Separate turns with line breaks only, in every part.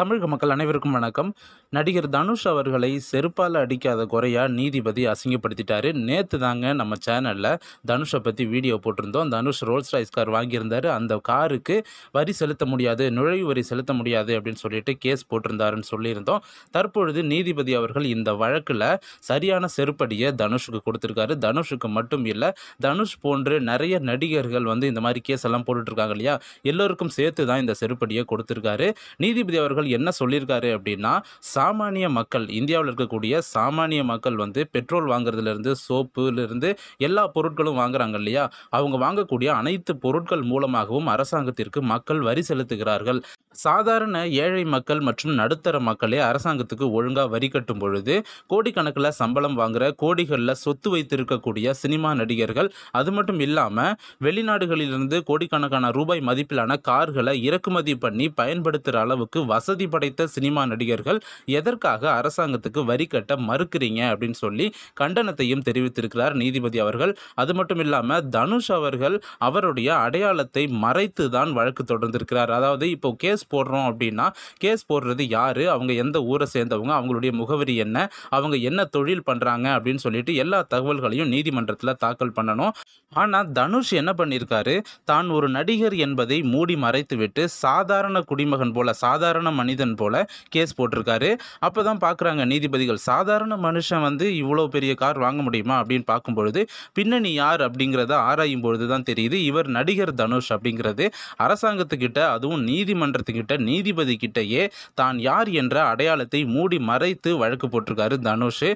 தமிழக மக்கள் அனைவருக்கும் வணக்கம் நடிகர் தனுஷ் அவர்களை செருப்பால் அடிக்காத குறையாக நீதிபதி அசிங்கப்படுத்திட்டாரு நேற்று தாங்க நம்ம சேனலில் தனுஷை பற்றி வீடியோ போட்டிருந்தோம் தனுஷ் ரோல்ஸ் ரைஸ் கார் வாங்கியிருந்தார் அந்த காருக்கு வரி செலுத்த முடியாது நுழைவு வரி செலுத்த முடியாது அப்படின்னு சொல்லிட்டு கேஸ் போட்டிருந்தாருன்னு சொல்லியிருந்தோம் தற்பொழுது நீதிபதி அவர்கள் இந்த வழக்கில் சரியான செருப்படியை தனுஷுக்கு கொடுத்துருக்காரு தனுஷுக்கு மட்டும் இல்லை தனுஷ் போன்று நிறைய நடிகர்கள் வந்து இந்த மாதிரி கேஸ் எல்லாம் போட்டுட்ருக்காங்க இல்லையா எல்லோருக்கும் சேர்த்து தான் இந்த செருப்படியை கொடுத்துருக்காரு நீதிபதி அவர்கள் அவர்கள் என்ன சொல்லியிருக்காரு அப்படின்னா சாமானிய மக்கள் இந்தியாவில் இருக்கக்கூடிய சாமானிய மக்கள் வந்து பெட்ரோல் வாங்குறதுலேருந்து சோப்புலேருந்து எல்லா பொருட்களும் வாங்குறாங்க இல்லையா அவங்க வாங்கக்கூடிய அனைத்து பொருட்கள் மூலமாகவும் அரசாங்கத்திற்கு மக்கள் வரி செலுத்துகிறார்கள் சாதாரண ஏழை மக்கள் மற்றும் நடுத்தர மக்களே அரசாங்கத்துக்கு ஒழுங்காக வரி கட்டும் பொழுது கோடிக்கணக்கில் சம்பளம் வாங்குகிற கோடிகளில் சொத்து வைத்திருக்கக்கூடிய சினிமா நடிகர்கள் அது மட்டும் இல்லாமல் வெளிநாடுகளிலிருந்து கோடிக்கணக்கான ரூபாய் மதிப்பிலான கார்களை இறக்குமதி பண்ணி பயன்படுத்துகிற அளவுக்கு வசதி படைத்த சினிமா நடிகர்கள் எதற்காக அரசாங்கத்துக்கு வரி கட்ட மறுக்கிறீங்க அப்படின்னு சொல்லி கண்டனத்தையும் தெரிவித்திருக்கிறார் நீதிபதி அவர்கள் அது மட்டும் இல்லாமல் தனுஷ் அவர்கள் அவருடைய அடையாளத்தை மறைத்து தான் வழக்கு தொடர்ந்திருக்கிறார் அதாவது இப்போ கேஸ் கேஸ் போடுறோம் அப்படின்னா கேஸ் போடுறது யார் அவங்க எந்த ஊரை சேர்ந்தவங்க அவங்களுடைய முகவரி என்ன அவங்க என்ன தொழில் பண்ணுறாங்க அப்படின்னு சொல்லிட்டு எல்லா தகவல்களையும் நீதிமன்றத்தில் தாக்கல் பண்ணணும் ஆனால் தனுஷ் என்ன பண்ணியிருக்காரு தான் ஒரு நடிகர் என்பதை மூடி மறைத்துவிட்டு சாதாரண குடிமகன் போல சாதாரண மனிதன் போல கேஸ் போட்டிருக்காரு அப்போ தான் பார்க்குறாங்க நீதிபதிகள் சாதாரண மனுஷன் வந்து இவ்வளோ பெரிய கார் வாங்க முடியுமா அப்படின்னு பார்க்கும்பொழுது பின்னணி யார் அப்படிங்கிறத ஆராயும் பொழுது தான் தெரியுது இவர் நடிகர் தனுஷ் அப்படிங்கிறது அரசாங்கத்துக்கிட்ட அதுவும் நீதிமன்றத்துக்கு எடுத்துக்கிட்ட நீதிபதி கிட்டேயே தான் யார் என்ற அடையாளத்தை மூடி மறைத்து வழக்கு போட்டிருக்காரு தனுஷ்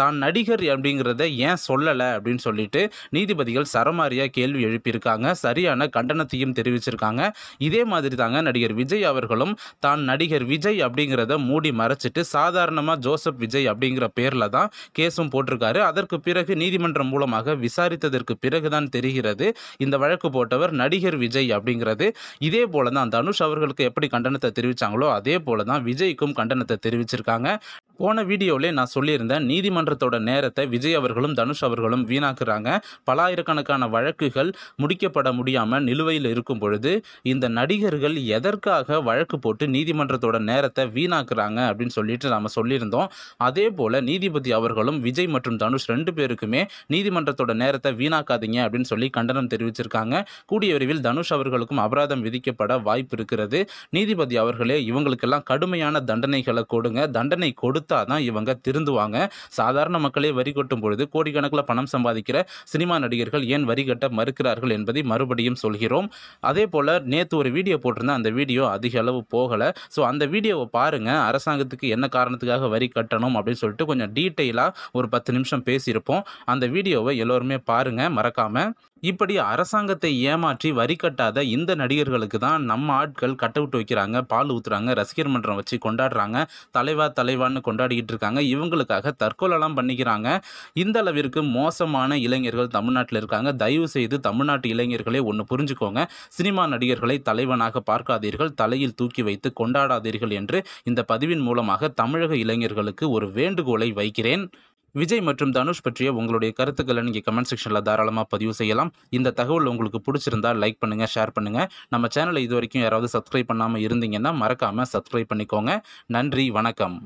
தான் நடிகர் அப்படிங்கிறத ஏன் சொல்லலை அப்படின்னு சொல்லிட்டு நீதிபதிகள் சரமாரியாக கேள்வி எழுப்பியிருக்காங்க சரியான கண்டனத்தையும் தெரிவிச்சிருக்காங்க இதே மாதிரி தாங்க நடிகர் விஜய் அவர்களும் தான் நடிகர் விஜய் அப்படிங்கிறத மூடி மறைச்சிட்டு சாதாரணமாக ஜோசப் விஜய் அப்படிங்கிற பேரில் தான் கேஸும் போட்டிருக்காரு அதற்கு பிறகு நீதிமன்றம் மூலமாக விசாரித்ததற்கு பிறகுதான் தெரிகிறது இந்த வழக்கு போட்டவர் நடிகர் விஜய் அப்படிங்கிறது இதே போல தான் தனுஷ் அவர்களுக்கு எப்படி எப்படி கண்டனத்தை தெரிவித்தாங்களோ அதே போல தான் விஜய்க்கும் கண்டனத்தை தெரிவிச்சிருக்காங்க போன வீடியோவிலே நான் சொல்லியிருந்தேன் நீதிமன்றத்தோட நேரத்தை விஜய் அவர்களும் தனுஷ் அவர்களும் வீணாக்குறாங்க பலாயிரக்கணக்கான வழக்குகள் முடிக்கப்பட முடியாமல் நிலுவையில் இருக்கும் பொழுது இந்த நடிகர்கள் எதற்காக வழக்கு போட்டு நீதிமன்றத்தோட நேரத்தை வீணாக்குறாங்க அப்படின்னு சொல்லிட்டு நாம் சொல்லியிருந்தோம் அதே போல் நீதிபதி அவர்களும் விஜய் மற்றும் தனுஷ் ரெண்டு பேருக்குமே நீதிமன்றத்தோட நேரத்தை வீணாக்காதீங்க அப்படின்னு சொல்லி கண்டனம் தெரிவிச்சிருக்காங்க கூடிய விரைவில் தனுஷ் அவர்களுக்கும் அபராதம் விதிக்கப்பட வாய்ப்பு இருக்கிறது நீதிபதி அவர்களே இவங்களுக்கெல்லாம் கடுமையான தண்டனைகளை கொடுங்க தண்டனை கொடுத்து கொடுத்தா தான் இவங்க திருந்துவாங்க சாதாரண மக்களே வரி கொட்டும் பொழுது கோடிக்கணக்கில் பணம் சம்பாதிக்கிற சினிமா நடிகர்கள் ஏன் வரி கட்ட மறுக்கிறார்கள் என்பதை மறுபடியும் சொல்கிறோம் அதே போல் நேற்று ஒரு வீடியோ போட்டிருந்தேன் அந்த வீடியோ அதிக அளவு போகலை ஸோ அந்த வீடியோவை பாருங்கள் அரசாங்கத்துக்கு என்ன காரணத்துக்காக வரி கட்டணும் அப்படின்னு சொல்லிட்டு கொஞ்சம் டீட்டெயிலாக ஒரு பத்து நிமிஷம் பேசியிருப்போம் அந்த வீடியோவை எல்லோருமே பாருங்கள் மறக்காமல் இப்படி அரசாங்கத்தை ஏமாற்றி வரி கட்டாத இந்த நடிகர்களுக்கு தான் நம்ம ஆட்கள் விட்டு வைக்கிறாங்க பால் ஊத்துறாங்க ரசிகர் மன்றம் வச்சு கொண்டாடுறாங்க தலைவா தலைவான்னு கொண்டாடிக்கிட்டு இருக்காங்க இவங்களுக்காக தற்கொலைலாம் பண்ணிக்கிறாங்க இந்த அளவிற்கு மோசமான இளைஞர்கள் தமிழ்நாட்டில் இருக்காங்க தயவு செய்து தமிழ்நாட்டு இளைஞர்களே ஒன்று புரிஞ்சுக்கோங்க சினிமா நடிகர்களை தலைவனாக பார்க்காதீர்கள் தலையில் தூக்கி வைத்து கொண்டாடாதீர்கள் என்று இந்த பதிவின் மூலமாக தமிழக இளைஞர்களுக்கு ஒரு வேண்டுகோளை வைக்கிறேன் விஜய் மற்றும் தனுஷ் பற்றிய உங்களுடைய கருத்துக்களை நீங்கள் கமெண்ட் செக்ஷனில் தாராளமாக பதிவு செய்யலாம் இந்த தகவல் உங்களுக்கு பிடிச்சிருந்தா லைக் பண்ணுங்கள் ஷேர் பண்ணுங்கள் நம்ம சேனலை இது வரைக்கும் யாராவது சப்ஸ்கிரைப் பண்ணாமல் இருந்தீங்கன்னா மறக்காமல் சப்ஸ்கிரைப் பண்ணிக்கோங்க நன்றி வணக்கம்